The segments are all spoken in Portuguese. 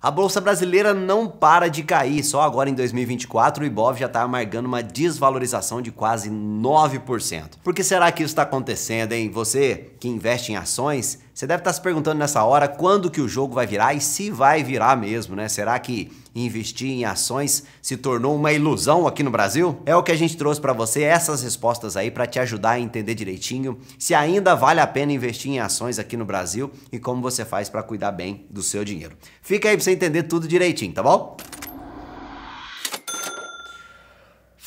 A bolsa brasileira não para de cair, só agora em 2024 o Ibov já está amargando uma desvalorização de quase 9%. Por que será que isso está acontecendo, hein? Você que investe em ações, você deve estar tá se perguntando nessa hora quando que o jogo vai virar e se vai virar mesmo, né? Será que investir em ações se tornou uma ilusão aqui no Brasil? É o que a gente trouxe para você essas respostas aí para te ajudar a entender direitinho se ainda vale a pena investir em ações aqui no Brasil e como você faz para cuidar bem do seu dinheiro. Fica aí para você entender tudo direitinho, tá bom?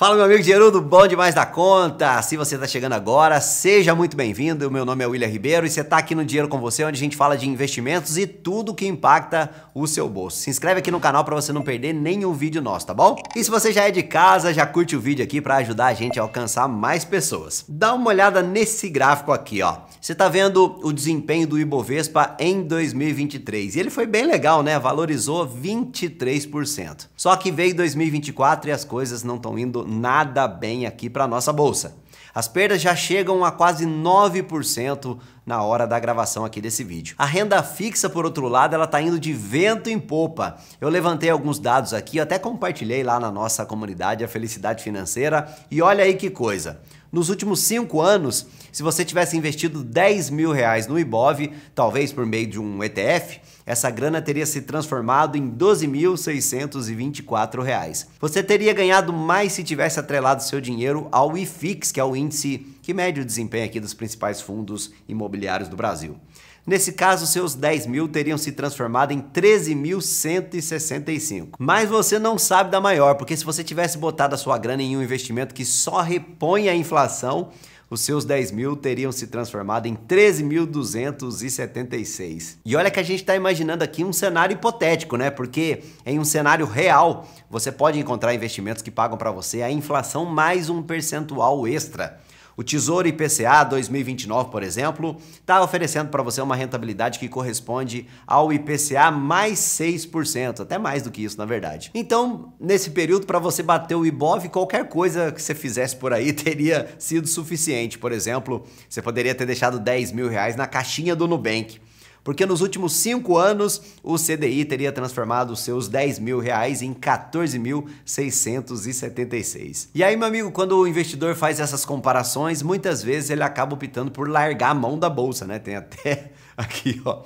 Fala, meu amigo Gerudo, bom demais da conta! Se assim você está chegando agora, seja muito bem-vindo. Meu nome é William Ribeiro e você está aqui no Dinheiro com Você, onde a gente fala de investimentos e tudo que impacta o seu bolso. Se inscreve aqui no canal para você não perder nenhum vídeo nosso, tá bom? E se você já é de casa, já curte o vídeo aqui para ajudar a gente a alcançar mais pessoas. Dá uma olhada nesse gráfico aqui, ó. Você está vendo o desempenho do Ibovespa em 2023 e ele foi bem legal, né? Valorizou 23%. Só que veio 2024 e as coisas não estão indo nada bem aqui para nossa bolsa. As perdas já chegam a quase 9% na hora da gravação aqui desse vídeo. A renda fixa, por outro lado, ela tá indo de vento em popa. Eu levantei alguns dados aqui, até compartilhei lá na nossa comunidade a Felicidade Financeira e olha aí que coisa. Nos últimos cinco anos, se você tivesse investido 10 mil reais no IBOV, talvez por meio de um ETF, essa grana teria se transformado em 12.624 reais. Você teria ganhado mais se tivesse atrelado seu dinheiro ao IFIX, que é o índice que mede o desempenho aqui dos principais fundos imobiliários do Brasil. Nesse caso, seus 10 mil teriam se transformado em 13.165. Mas você não sabe da maior, porque se você tivesse botado a sua grana em um investimento que só repõe a inflação, os seus 10 mil teriam se transformado em 13.276. E olha que a gente está imaginando aqui um cenário hipotético, né? Porque em um cenário real, você pode encontrar investimentos que pagam para você a inflação mais um percentual extra. O Tesouro IPCA 2029, por exemplo, está oferecendo para você uma rentabilidade que corresponde ao IPCA mais 6%, até mais do que isso, na verdade. Então, nesse período, para você bater o IBOV, qualquer coisa que você fizesse por aí teria sido suficiente. Por exemplo, você poderia ter deixado 10 mil reais na caixinha do Nubank porque nos últimos cinco anos o CDI teria transformado seus 10 mil reais em 14.676. E aí, meu amigo, quando o investidor faz essas comparações, muitas vezes ele acaba optando por largar a mão da bolsa, né? Tem até aqui, ó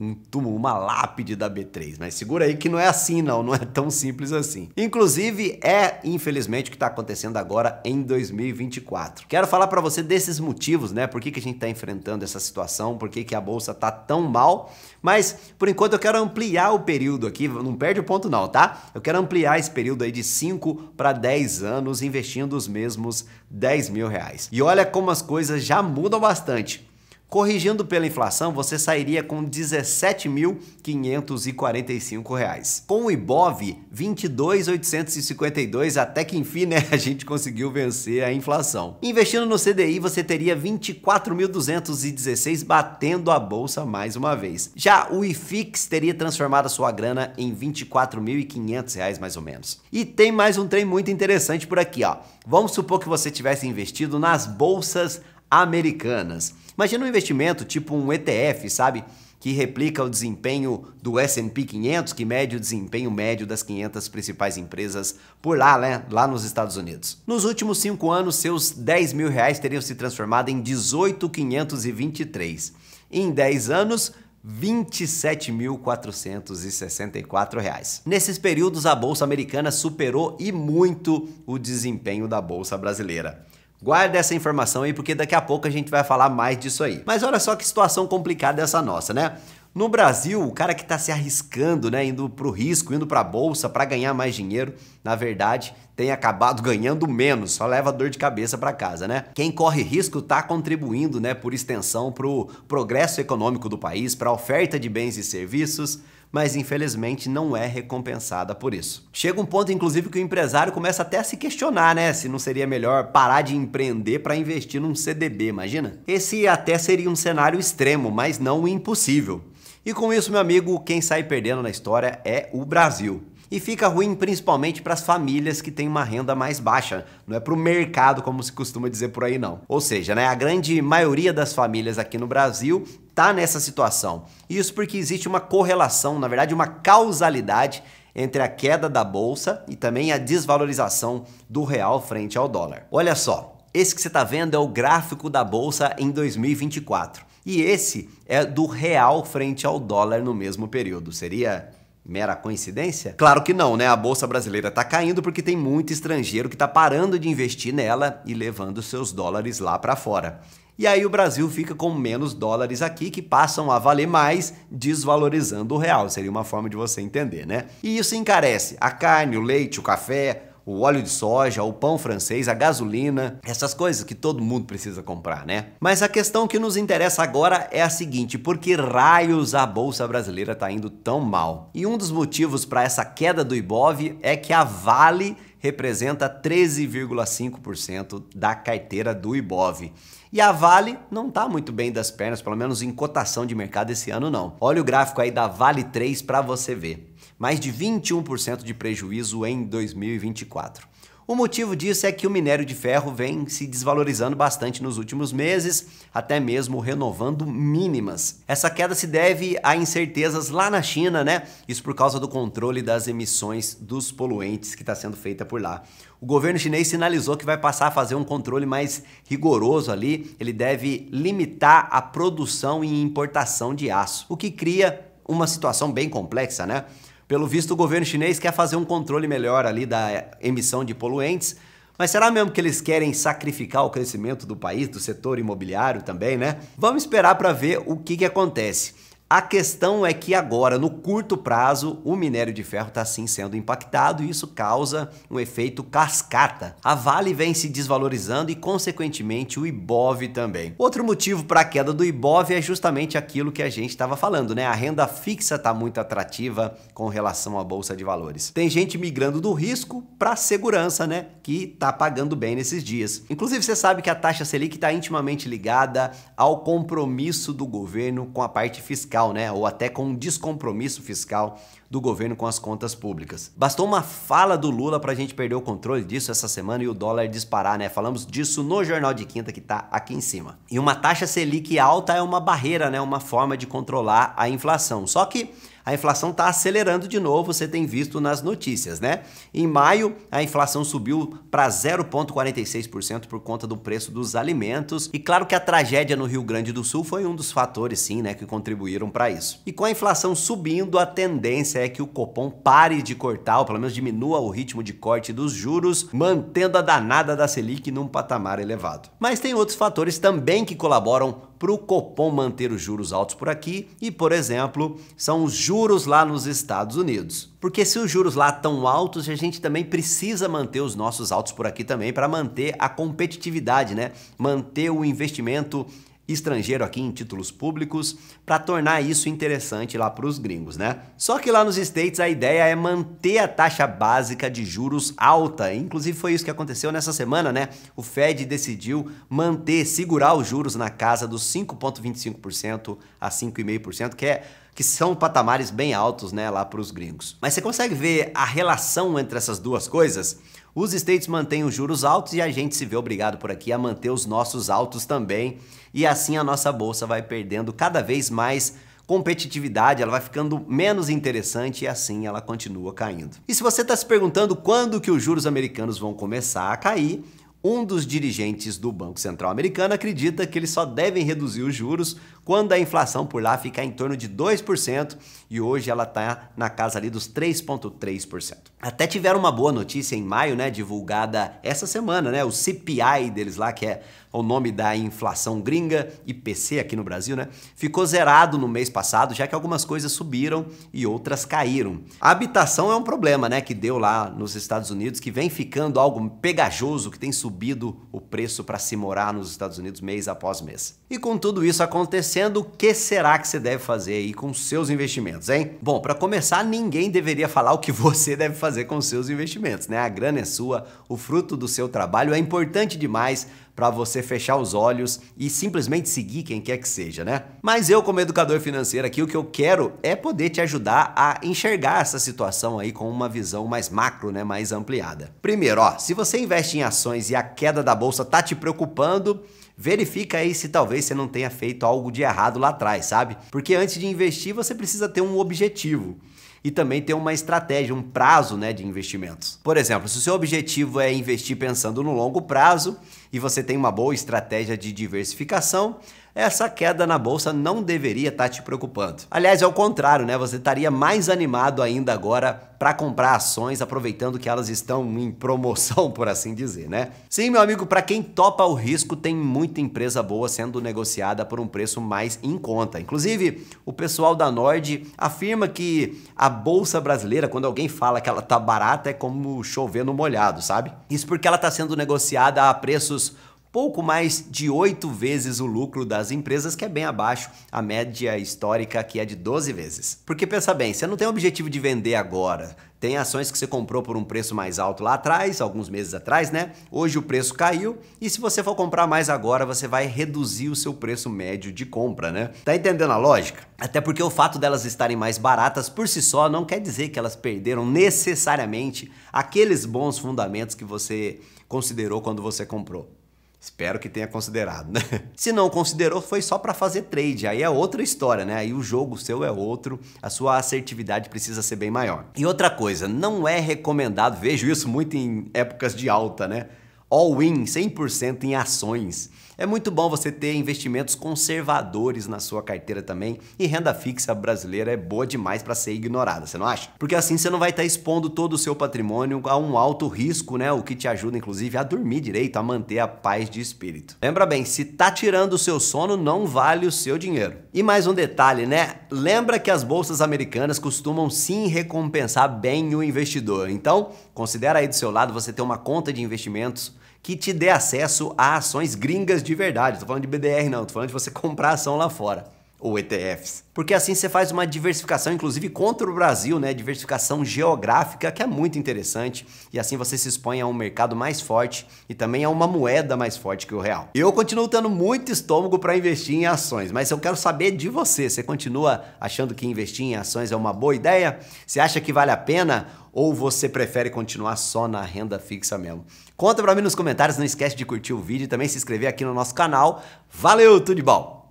um túmulo, uma lápide da B3. Mas segura aí que não é assim não, não é tão simples assim. Inclusive é, infelizmente, o que está acontecendo agora em 2024. Quero falar para você desses motivos, né? Por que, que a gente está enfrentando essa situação, por que, que a bolsa tá tão mal. Mas, por enquanto, eu quero ampliar o período aqui, não perde o ponto não, tá? Eu quero ampliar esse período aí de 5 para 10 anos, investindo os mesmos 10 mil reais. E olha como as coisas já mudam bastante. Corrigindo pela inflação, você sairia com R$ 17.545. Com o IBOV, 22.852, até que enfim, né, a gente conseguiu vencer a inflação. Investindo no CDI, você teria 24.216 batendo a bolsa mais uma vez. Já o IFIX teria transformado a sua grana em R$ 24.500 mais ou menos. E tem mais um trem muito interessante por aqui, ó. Vamos supor que você tivesse investido nas bolsas americanas. Imagina um investimento tipo um ETF, sabe? que replica o desempenho do S&P 500, que mede o desempenho médio das 500 principais empresas por lá, né? Lá nos Estados Unidos. Nos últimos cinco anos, seus 10 mil reais teriam se transformado em 18,523. Em 10 anos, 27.464 reais. Nesses períodos, a bolsa americana superou e muito o desempenho da bolsa brasileira. Guarda essa informação aí, porque daqui a pouco a gente vai falar mais disso aí. Mas olha só que situação complicada essa nossa, né? No Brasil, o cara que está se arriscando, né, indo para o risco, indo para a bolsa para ganhar mais dinheiro, na verdade, tem acabado ganhando menos, só leva dor de cabeça para casa, né? Quem corre risco está contribuindo, né, por extensão, para o progresso econômico do país, para a oferta de bens e serviços mas infelizmente não é recompensada por isso. Chega um ponto, inclusive, que o empresário começa até a se questionar, né? Se não seria melhor parar de empreender para investir num CDB, imagina? Esse até seria um cenário extremo, mas não impossível. E com isso, meu amigo, quem sai perdendo na história é o Brasil. E fica ruim principalmente para as famílias que têm uma renda mais baixa, não é para o mercado como se costuma dizer por aí não. Ou seja, né, a grande maioria das famílias aqui no Brasil tá nessa situação. Isso porque existe uma correlação, na verdade, uma causalidade entre a queda da bolsa e também a desvalorização do real frente ao dólar. Olha só, esse que você está vendo é o gráfico da bolsa em 2024 e esse é do real frente ao dólar no mesmo período. Seria mera coincidência? Claro que não, né? A bolsa brasileira está caindo porque tem muito estrangeiro que está parando de investir nela e levando seus dólares lá para fora. E aí o Brasil fica com menos dólares aqui, que passam a valer mais, desvalorizando o real. Seria uma forma de você entender, né? E isso encarece a carne, o leite, o café, o óleo de soja, o pão francês, a gasolina, essas coisas que todo mundo precisa comprar, né? Mas a questão que nos interessa agora é a seguinte: por que raios a bolsa brasileira está indo tão mal? E um dos motivos para essa queda do Ibov é que a Vale representa 13,5% da carteira do Ibov. E a Vale não está muito bem das pernas, pelo menos em cotação de mercado esse ano não. Olha o gráfico aí da Vale 3 para você ver. Mais de 21% de prejuízo em 2024. O motivo disso é que o minério de ferro vem se desvalorizando bastante nos últimos meses, até mesmo renovando mínimas. Essa queda se deve a incertezas lá na China, né? Isso por causa do controle das emissões dos poluentes que está sendo feita por lá. O governo chinês sinalizou que vai passar a fazer um controle mais rigoroso ali, ele deve limitar a produção e importação de aço, o que cria uma situação bem complexa, né? Pelo visto, o governo chinês quer fazer um controle melhor ali da emissão de poluentes. Mas será mesmo que eles querem sacrificar o crescimento do país, do setor imobiliário também, né? Vamos esperar para ver o que, que acontece. A questão é que agora, no curto prazo, o minério de ferro está sim sendo impactado e isso causa um efeito cascata. A Vale vem se desvalorizando e, consequentemente, o Ibov também. Outro motivo para a queda do Ibov é justamente aquilo que a gente estava falando, né? A renda fixa está muito atrativa com relação à bolsa de valores. Tem gente migrando do risco para a segurança, né? Que está pagando bem nesses dias. Inclusive, você sabe que a taxa Selic está intimamente ligada ao compromisso do governo com a parte fiscal fiscal, né? Ou até com descompromisso fiscal do governo com as contas públicas. Bastou uma fala do Lula para a gente perder o controle disso essa semana e o dólar disparar, né? Falamos disso no Jornal de Quinta que tá aqui em cima. E uma taxa Selic alta é uma barreira, né? Uma forma de controlar a inflação. Só que a inflação está acelerando de novo, você tem visto nas notícias, né? Em maio, a inflação subiu para 0,46% por conta do preço dos alimentos. E claro que a tragédia no Rio Grande do Sul foi um dos fatores, sim, né, que contribuíram para isso. E com a inflação subindo, a tendência é que o Copom pare de cortar, ou pelo menos diminua o ritmo de corte dos juros, mantendo a danada da Selic num patamar elevado. Mas tem outros fatores também que colaboram para o Copom manter os juros altos por aqui e, por exemplo, são os juros lá nos Estados Unidos. Porque se os juros lá estão altos, a gente também precisa manter os nossos altos por aqui também para manter a competitividade, né? Manter o investimento estrangeiro aqui em títulos públicos para tornar isso interessante lá para os gringos, né? Só que lá nos States a ideia é manter a taxa básica de juros alta. Inclusive foi isso que aconteceu nessa semana, né? O Fed decidiu manter, segurar os juros na casa dos 5.25% a 5,5%, que é que são patamares bem altos né, lá para os gringos. Mas você consegue ver a relação entre essas duas coisas? Os States mantêm os juros altos e a gente se vê obrigado por aqui a manter os nossos altos também. E assim a nossa bolsa vai perdendo cada vez mais competitividade, ela vai ficando menos interessante e assim ela continua caindo. E se você está se perguntando quando que os juros americanos vão começar a cair, um dos dirigentes do Banco Central americano acredita que eles só devem reduzir os juros quando a inflação por lá fica em torno de 2% e hoje ela está na casa ali dos 3,3%. Até tiveram uma boa notícia em maio, né, divulgada essa semana, né, o CPI deles lá, que é o nome da inflação gringa, IPC aqui no Brasil, né, ficou zerado no mês passado, já que algumas coisas subiram e outras caíram. A habitação é um problema, né, que deu lá nos Estados Unidos, que vem ficando algo pegajoso, que tem subido o preço para se morar nos Estados Unidos mês após mês. E com tudo isso acontecendo, acontecendo, o que será que você deve fazer aí com seus investimentos, hein? Bom, para começar, ninguém deveria falar o que você deve fazer com seus investimentos, né? A grana é sua, o fruto do seu trabalho é importante demais para você fechar os olhos e simplesmente seguir quem quer que seja, né? Mas eu, como educador financeiro aqui, o que eu quero é poder te ajudar a enxergar essa situação aí com uma visão mais macro, né, mais ampliada. Primeiro, ó, se você investe em ações e a queda da bolsa tá te preocupando, verifica aí se talvez você não tenha feito algo de errado lá atrás, sabe? Porque antes de investir, você precisa ter um objetivo e também ter uma estratégia, um prazo né, de investimentos. Por exemplo, se o seu objetivo é investir pensando no longo prazo, e você tem uma boa estratégia de diversificação, essa queda na bolsa não deveria estar tá te preocupando. Aliás, é o contrário, né? Você estaria mais animado ainda agora para comprar ações, aproveitando que elas estão em promoção, por assim dizer, né? Sim, meu amigo, para quem topa o risco, tem muita empresa boa sendo negociada por um preço mais em conta. Inclusive, o pessoal da Nord afirma que a bolsa brasileira, quando alguém fala que ela tá barata, é como chover no molhado, sabe? Isso porque ela está sendo negociada a preços Jesus pouco mais de oito vezes o lucro das empresas, que é bem abaixo a média histórica, que é de 12 vezes. Porque pensa bem, você não tem o objetivo de vender agora. Tem ações que você comprou por um preço mais alto lá atrás, alguns meses atrás, né? Hoje o preço caiu e se você for comprar mais agora, você vai reduzir o seu preço médio de compra, né? Tá entendendo a lógica? Até porque o fato delas estarem mais baratas por si só não quer dizer que elas perderam necessariamente aqueles bons fundamentos que você considerou quando você comprou. Espero que tenha considerado, né? Se não considerou, foi só para fazer trade. Aí é outra história, né? Aí o jogo seu é outro, a sua assertividade precisa ser bem maior. E outra coisa, não é recomendado, vejo isso muito em épocas de alta, né? All in, 100% em ações. É muito bom você ter investimentos conservadores na sua carteira também e renda fixa brasileira é boa demais para ser ignorada, você não acha? Porque assim você não vai estar tá expondo todo o seu patrimônio a um alto risco, né? O que te ajuda inclusive a dormir direito, a manter a paz de espírito. Lembra bem, se tá tirando o seu sono, não vale o seu dinheiro. E mais um detalhe, né? Lembra que as bolsas americanas costumam sim recompensar bem o investidor. Então, considera aí do seu lado você ter uma conta de investimentos que te dê acesso a ações gringas de verdade. Tô falando de BDR não, tô falando de você comprar ação lá fora ou ETFs. Porque assim você faz uma diversificação, inclusive contra o Brasil, né? Diversificação geográfica, que é muito interessante. E assim você se expõe a um mercado mais forte e também a uma moeda mais forte que o real. Eu continuo tendo muito estômago para investir em ações, mas eu quero saber de você. Você continua achando que investir em ações é uma boa ideia? Você acha que vale a pena? Ou você prefere continuar só na renda fixa mesmo? Conta para mim nos comentários, não esquece de curtir o vídeo e também se inscrever aqui no nosso canal. Valeu, tudo de bom!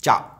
Tchau!